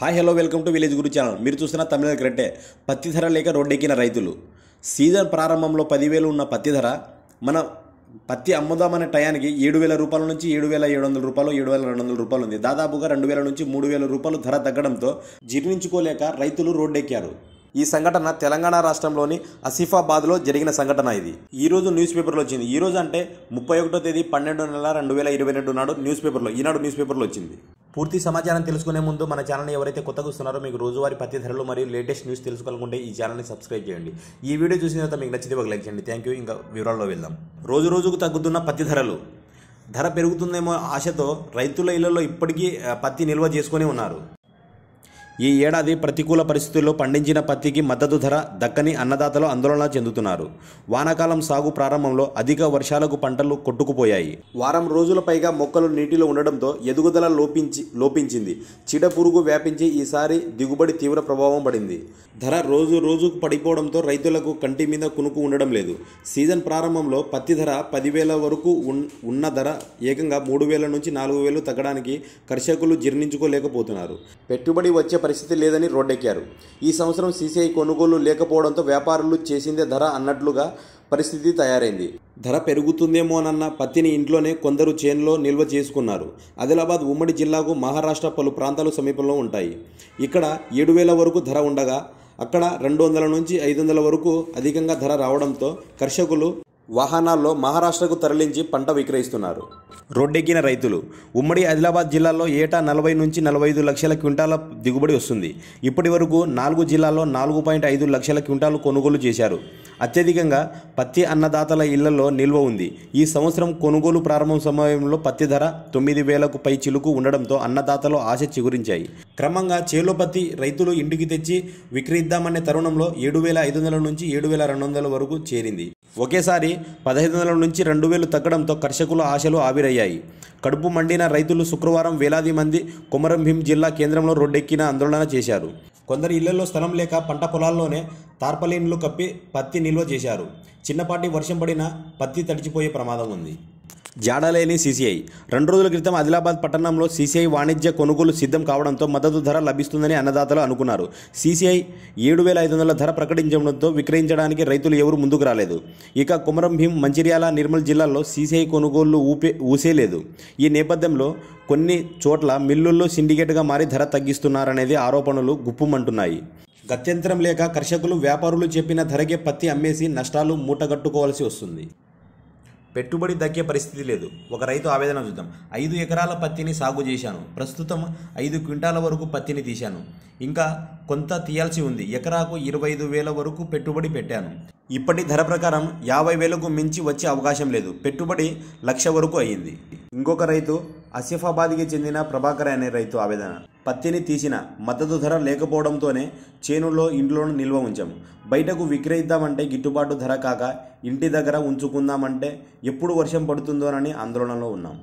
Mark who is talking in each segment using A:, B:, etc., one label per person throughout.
A: hi hello welcome to Village Guru channel మీరు చూస్తున్న తమిళ క్రెట్టే పత్తి ధర లేక రోడ్డెక్కిన రైతులు సీజన్ ప్రారంభంలో పదివేలు ఉన్న పత్తి ధర మన పత్తి అమ్ముదామనే టయానికి ఏడు వేల రూపాయల నుంచి ఏడు వేల ఏడు వందల రూపాయలు ఏడు వేల రెండు వందల రూపాయలు ఉంది దాదాపుగా రెండు వేల నుంచి మూడు వేల రూపాయలు ధర తగ్గడంతో జీర్ణించుకోలేక రైతులు రోడ్డెక్కారు ఈ సంఘటన తెలంగాణ రాష్ట్రంలోని అసిఫాబాద్లో జరిగిన సంఘటన ఇది ఈ రోజు న్యూస్ పేపర్లో వచ్చింది ఈరోజు అంటే ముప్పై ఒకటో తేదీ పన్నెండు నెల రెండు వేల ఇరవై రెండు నాడు న్యూస్ పేపర్లో ఈనాడు న్యూస్ పేపర్లో వచ్చింది పూర్తి సమాచారం తెలుసుకునే ముందు మన ఛానల్ని ఎవరైతే కొత్తగా వస్తున్నారో మీకు రోజువారీ పత్తి ధరలు మరియు లేటెస్ట్ న్యూస్ తెలుసుకోవాలనుకుంటే ఈ ఛానల్ని సబ్స్క్రైబ్ చేయండి ఈ వీడియో చూసిన తర్వాత మీకు నచ్చితే ఒక లైక్ చేయండి థ్యాంక్ యూ ఇంకా వివరాల్లో వెళ్దాం రోజు రోజుకు తగ్గుతున్న పత్తి ధరలు ధర పెరుగుతుందేమో ఆశతో రైతుల ఇళ్లలో ఇప్పటికీ పత్తి నిల్వ చేసుకొని ఉన్నారు ఈ ఏడాది ప్రతికూల పరిస్థితుల్లో పండించిన పత్తికి మద్దతు ధర దక్కని అన్నదాతలు ఆందోళన చెందుతున్నారు వానాకాలం సాగు ప్రారంభంలో అధిక వర్షాలకు పంటలు కొట్టుకుపోయాయి వారం రోజుల పైగా మొక్కలు నీటిలో ఉండడంతో ఎదుగుదల లోపించి లోపించింది పురుగు వ్యాపించి ఈసారి దిగుబడి తీవ్ర ప్రభావం పడింది ధర రోజు రోజుకు పడిపోవడంతో రైతులకు కంటి మీద కునుకు ఉండడం లేదు సీజన్ ప్రారంభంలో పత్తి ధర పదివేల వరకు ఉన్న ధర ఏకంగా మూడు వేల నుంచి నాలుగు వేలు తగ్గడానికి కర్షకులు జీర్ణించుకోలేకపోతున్నారు పెట్టుబడి వచ్చే పరిస్థితి లేదని రోడ్డెక్కారు ఈ సంవత్సరం సీసీఐ కొనుగోలు లేకపోవడంతో వ్యాపారులు చేసిందే ధర అన్నట్లుగా పరిస్థితి తయారైంది ధర పెరుగుతుందేమోనన్న పత్తిని ఇంట్లోనే కొందరు చేన్లో నిల్వ చేసుకున్నారు ఆదిలాబాద్ ఉమ్మడి జిల్లాకు మహారాష్ట్ర పలు ప్రాంతాలు సమీపంలో ఉంటాయి ఇక్కడ ఏడు వేల వరకు ధర ఉండగా అక్కడ రెండు వందల నుంచి ఐదు వందల వరకు అధికంగా ధర రావడంతో కర్షకులు వాహనాల్లో మహారాష్ట్రకు తరలించి పంట విక్రయిస్తున్నారు రోడ్డెక్కిన రైతులు ఉమ్మడి ఆదిలాబాద్ జిల్లాలో ఏటా నలభై నుంచి నలభై ఐదు లక్షల క్వింటాల దిగుబడి వస్తుంది ఇప్పటి వరకు నాలుగు జిల్లాల్లో నాలుగు పాయింట్ ఐదు లక్షల క్వింటాలు కొనుగోలు చేశారు అత్యధికంగా పత్తి అన్నదాతల ఇళ్లలో నిల్వ ఉంది ఈ సంవత్సరం కొనుగోలు ప్రారంభం సమయంలో పత్తి ధర తొమ్మిది వేలకు పై చిలుకు ఉండడంతో అన్నదాతలు ఆశ చిగురించాయి క్రమంగా చేలో పత్తి రైతులు ఇంటికి తెచ్చి విక్రయిద్దామనే తరుణంలో ఏడు వేల ఐదు వందల నుంచి ఏడు వేల రెండు వందల వరకు చేరింది ఒకేసారి పదహైదు వందల నుంచి రెండు వేలు తగ్గడంతో కర్షకుల ఆశలు ఆవిరయ్యాయి కడుపు మండిన రైతులు శుక్రవారం వేలాది మంది కొమరం భీం జిల్లా కేంద్రంలో రోడ్డెక్కిన ఆందోళన చేశారు కొందరు ఇళ్లలో స్థలం లేక పంట పొలాల్లోనే తార్పలీన్లు కప్పి పత్తి నిల్వ చేశారు చిన్నపాటి వర్షం పడిన పత్తి తడిచిపోయే ప్రమాదం ఉంది జాడలేని సీసీఐ రెండు రోజుల క్రితం ఆదిలాబాద్ పట్టణంలో సీసీఐ వాణిజ్య కొనుగోలు సిద్ధం కావడంతో మద్దతు ధర లభిస్తుందని అన్నదాతలు అనుకున్నారు సీసీఐ ఏడు వేల ఐదు వందల ధర ప్రకటించడంతో విక్రయించడానికి రైతులు ఎవరు ముందుకు రాలేదు ఇక కుమరం భీం మంచిర్యాల నిర్మల్ జిల్లాల్లో సీసీఐ కొనుగోళ్లు ఊపే ఊసేలేదు ఈ నేపథ్యంలో కొన్ని చోట్ల మిల్లుల్లో సిండికేట్గా మారి ధర తగ్గిస్తున్నారనేది ఆరోపణలు గుప్పుమంటున్నాయి గత్యంతరం లేక కర్షకులు వ్యాపారులు చెప్పిన ధరకే పత్తి అమ్మేసి నష్టాలు మూటగట్టుకోవాల్సి వస్తుంది పెట్టుబడి దక్కే పరిస్థితి లేదు ఒక రైతు ఆవేదన చూద్దాం ఐదు ఎకరాల పత్తిని సాగు చేశాను ప్రస్తుతం ఐదు క్వింటాల వరకు పత్తిని తీశాను ఇంకా కొంత తీయాల్సి ఉంది ఎకరాకు ఇరవై ఐదు వేల వరకు పెట్టుబడి పెట్టాను ఇప్పటి ధర ప్రకారం యాభై వేలకు మించి వచ్చే అవకాశం లేదు పెట్టుబడి లక్ష వరకు అయ్యింది ఇంకొక రైతు అసిఫాబాద్కి చెందిన ప్రభాకర్ అనే రైతు ఆవేదన పత్తిని తీసిన మద్దతు ధర లేకపోవడంతోనే చేనులో ఇంట్లో నిల్వ ఉంచాం బయటకు విక్రయిద్దామంటే గిట్టుబాటు ధర కాక ఇంటి దగ్గర ఉంచుకుందామంటే ఎప్పుడు వర్షం పడుతుందోనని ఆందోళనలో ఉన్నాం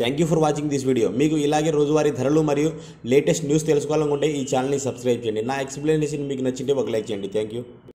A: thank you for watching this video మీకు ఇలాగే రోజువారీ ధరలు మరియు లేటెస్ట్ న్యూస్ తెలుసుకోవాలనుకుంటే ఈ ఛానల్ని సబ్స్క్రైబ్ చేయండి నా ఎక్స్ప్లెనేషన్ మీకు నచ్చింటే ఒక లైక్ చేయండి థ్యాంక్ యూ